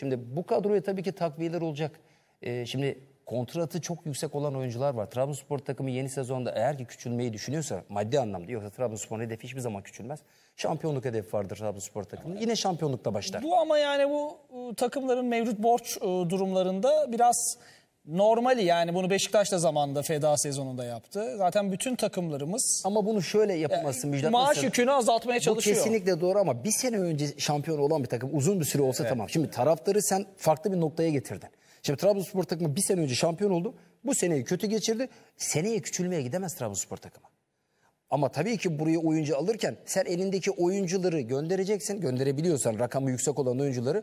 Şimdi bu kadroya tabii ki takviyeler olacak. Ee, şimdi kontratı çok yüksek olan oyuncular var. Trabzonspor takımı yeni sezonda eğer ki küçülmeyi düşünüyorsa maddi anlamda yoksa Trabzonspor'un hedefi hiçbir zaman küçülmez. Şampiyonluk hedefi vardır Trabzonspor takımı. Yine şampiyonlukta başlar. Bu ama yani bu ıı, takımların mevcut borç ıı, durumlarında biraz normali yani bunu Beşiktaş da zamanında feda sezonunda yaptı. Zaten bütün takımlarımız Ama bunu şöyle yapılmasın Müjdat maaş Öztürk. yükünü azaltmaya Bu kesinlikle doğru ama bir sene önce şampiyon olan bir takım uzun bir süre olsa tamam. Şimdi taraftarı sen farklı bir noktaya getirdin. Şimdi Trabzonspor takımı bir sene önce şampiyon oldu. Bu seneyi kötü geçirdi. Seneye küçülmeye gidemez Trabzonspor takımı. Ama tabii ki buraya oyuncu alırken sen elindeki oyuncuları göndereceksin. Gönderebiliyorsan rakamı yüksek olan oyuncuları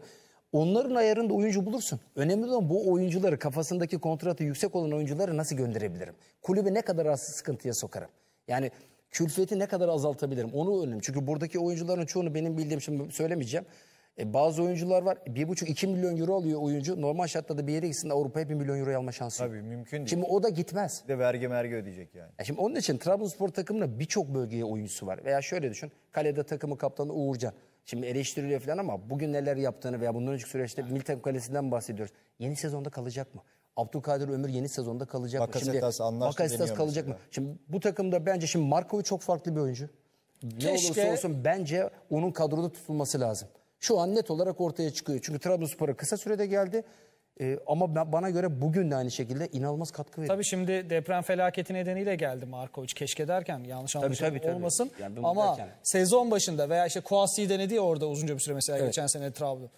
Onların ayarında oyuncu bulursun. Önemli olan bu oyuncuları kafasındaki kontratı yüksek olan oyuncuları nasıl gönderebilirim? Kulübe ne kadar az sıkıntıya sokarım? Yani külfeti ne kadar azaltabilirim? Onu önemli. Çünkü buradaki oyuncuların çoğunu benim bildiğim şimdi söylemeyeceğim. E, bazı oyuncular var 1,5-2 milyon euro alıyor oyuncu. Normal şartlarda bir yere gitsin de Avrupa'ya 1 milyon euro alma şansı yok. Tabii mümkün değil. Şimdi o da gitmez. Bir de vergi mergi ödeyecek yani. E şimdi onun için Trabzonspor takımında birçok bölgeye oyuncusu var. Veya şöyle düşün. Kalede takımı kaptanı Uğurcan. Şimdi eleştiriliyor falan ama bugün neler yaptığını veya bundan önceki süreçte Milli Kalesi'nden bahsediyoruz. Yeni sezonda kalacak mı? Abdülkadir Ömür yeni sezonda kalacak mı? Şimdi Bakasetas anlaştı Bakasetas deniyor kalacak mı? Şimdi bu takımda bence şimdi Markovic çok farklı bir oyuncu. Ne Keşke- olursa olsun bence onun kadroda tutulması lazım. Şu an net olarak ortaya çıkıyor. Çünkü Trabzonspor'a kısa sürede geldi. E, ama ben, bana göre bugün de aynı şekilde inanılmaz katkı veriyor. Tabii şimdi deprem felaketi nedeniyle geldi Markovic. Keşke derken yanlış anlaşılma olmasın. Yani ama derken. sezon başında veya işte Kuasi denedi ya orada uzunca bir süre mesela evet. geçen sene Trabzon.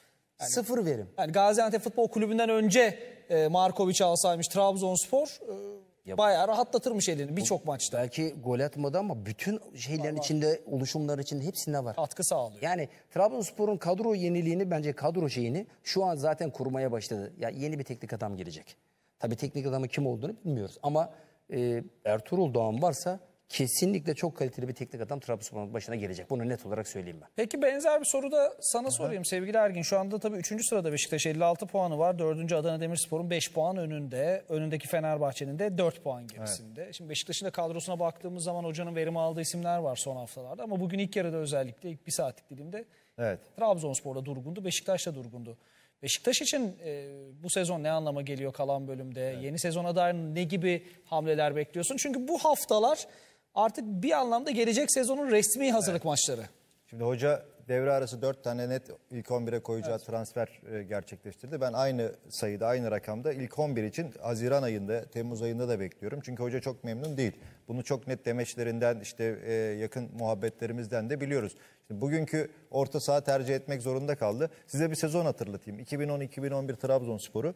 Yani, Sıfır verim. Yani Gaziantep Futbol Kulübü'nden önce e, Markovic alsaymış Trabzonspor. E, ya, Bayağı rahatlatırmış elini birçok maçta. Belki gol atmadı ama bütün şeylerin Vallahi. içinde, oluşumlar içinde hepsinde var. Atkı sağlıyor. Yani Trabzonspor'un kadro yeniliğini bence kadro şeyini şu an zaten kurmaya başladı. Ya yeni bir teknik adam gelecek. Tabii teknik adamı kim olduğunu bilmiyoruz ama e, Ertuğrul Doğan varsa kesinlikle çok kaliteli bir teknik adam Trabzonspor'un başına gelecek. Bunu net olarak söyleyeyim ben. Peki benzer bir soru da sana Aha. sorayım sevgili Ergin. Şu anda tabii 3. sırada Beşiktaş 56 puanı var. 4. Adana Demirspor'un 5 puan önünde. Önündeki Fenerbahçe'nin de 4 puan gerisinde. Evet. Şimdi Beşiktaş'ın da kadrosuna baktığımız zaman hocanın verimi aldığı isimler var son haftalarda. Ama bugün ilk yarıda özellikle ilk bir saatlik dilimde evet. Trabzonspor'da durgundu, Beşiktaş'ta durgundu. Beşiktaş için e, bu sezon ne anlama geliyor kalan bölümde? Evet. Yeni sezona dair ne gibi hamleler bekliyorsun? Çünkü bu haftalar artık bir anlamda gelecek sezonun resmi hazırlık evet. maçları. Şimdi hoca devre arası 4 tane net ilk 11'e koyacağı evet. transfer e, gerçekleştirdi. Ben aynı sayıda, aynı rakamda ilk 11 için Haziran ayında, Temmuz ayında da bekliyorum. Çünkü hoca çok memnun değil. Bunu çok net demeçlerinden, işte e, yakın muhabbetlerimizden de biliyoruz. Şimdi bugünkü orta saha tercih etmek zorunda kaldı. Size bir sezon hatırlatayım. 2010-2011 Trabzonspor'u.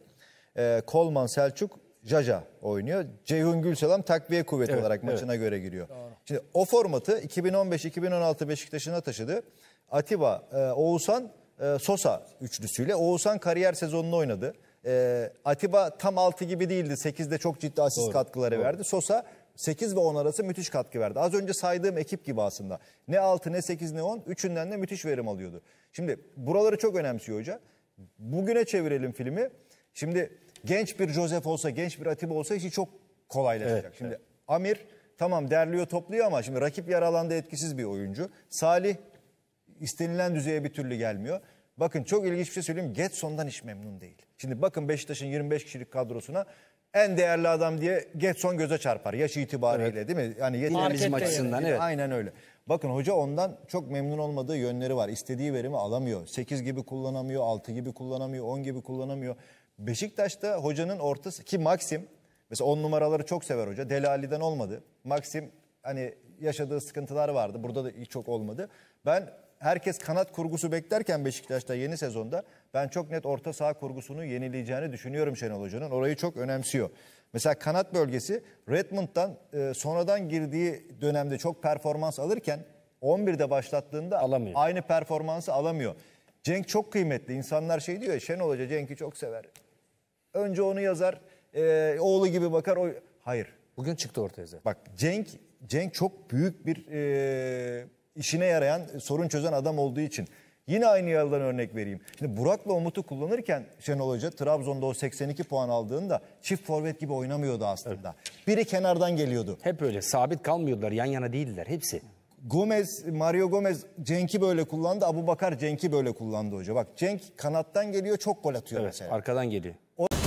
E, Kolman, Selçuk, Jaja oynuyor. Ceyhun Gülselam takviye kuvveti evet, olarak maçına göre giriyor. Doğru. Şimdi o formatı 2015-2016 Beşiktaş'ına taşıdı. Atiba, e, Oğuzhan, e, Sosa üçlüsüyle. Oğuzhan kariyer sezonunu oynadı. E, Atiba tam 6 gibi değildi. 8'de çok ciddi asist doğru, katkıları doğru. verdi. Sosa 8 ve 10 arası müthiş katkı verdi. Az önce saydığım ekip gibi aslında. Ne 6 ne 8 ne 10 üçünden de müthiş verim alıyordu. Şimdi buraları çok önemsiyor hoca. Bugüne çevirelim filmi. Şimdi Genç bir Josef olsa, genç bir Atiba olsa işi çok kolaylaşacak. Evet, şimdi evet. Amir tamam derliyor topluyor ama şimdi rakip yaralandı etkisiz bir oyuncu. Salih istenilen düzeye bir türlü gelmiyor. Bakın çok ilginç bir şey söyleyeyim. Getson'dan hiç memnun değil. Şimdi bakın Beşiktaş'ın 25 kişilik kadrosuna en değerli adam diye Getson göze çarpar yaş itibariyle evet. değil mi? Yani yeteneğimizin şey- açısından evet. Aynen öyle. Bakın hoca ondan çok memnun olmadığı yönleri var. İstediği verimi alamıyor. 8 gibi kullanamıyor, 6 gibi kullanamıyor, 10 gibi kullanamıyor. Beşiktaş'ta hocanın ortası ki Maxim mesela on numaraları çok sever hoca. Delali'den olmadı. Maxim hani yaşadığı sıkıntılar vardı. Burada da çok olmadı. Ben herkes kanat kurgusu beklerken Beşiktaş'ta yeni sezonda ben çok net orta saha kurgusunu yenileyeceğini düşünüyorum Şenol Hoca'nın. Orayı çok önemsiyor. Mesela kanat bölgesi Redmond'dan e, sonradan girdiği dönemde çok performans alırken 11'de başlattığında alamıyor. aynı performansı alamıyor. Cenk çok kıymetli. İnsanlar şey diyor ya Şenol Hoca Cenk'i çok sever. Önce onu yazar, e, oğlu gibi bakar. O... Hayır. Bugün çıktı ortaya zaten. Bak Cenk, Cenk çok büyük bir e, işine yarayan, sorun çözen adam olduğu için. Yine aynı yerden örnek vereyim. Şimdi Burak'la Umut'u kullanırken Şenol Hoca Trabzon'da o 82 puan aldığında çift forvet gibi oynamıyordu aslında. Evet. Biri kenardan geliyordu. Hep öyle sabit kalmıyordular yan yana değildiler hepsi. Gomez, Mario Gomez Cenk'i böyle kullandı. Abu Bakar Cenk'i böyle kullandı hoca. Bak Cenk kanattan geliyor çok gol atıyor evet, mesela. arkadan geliyor. O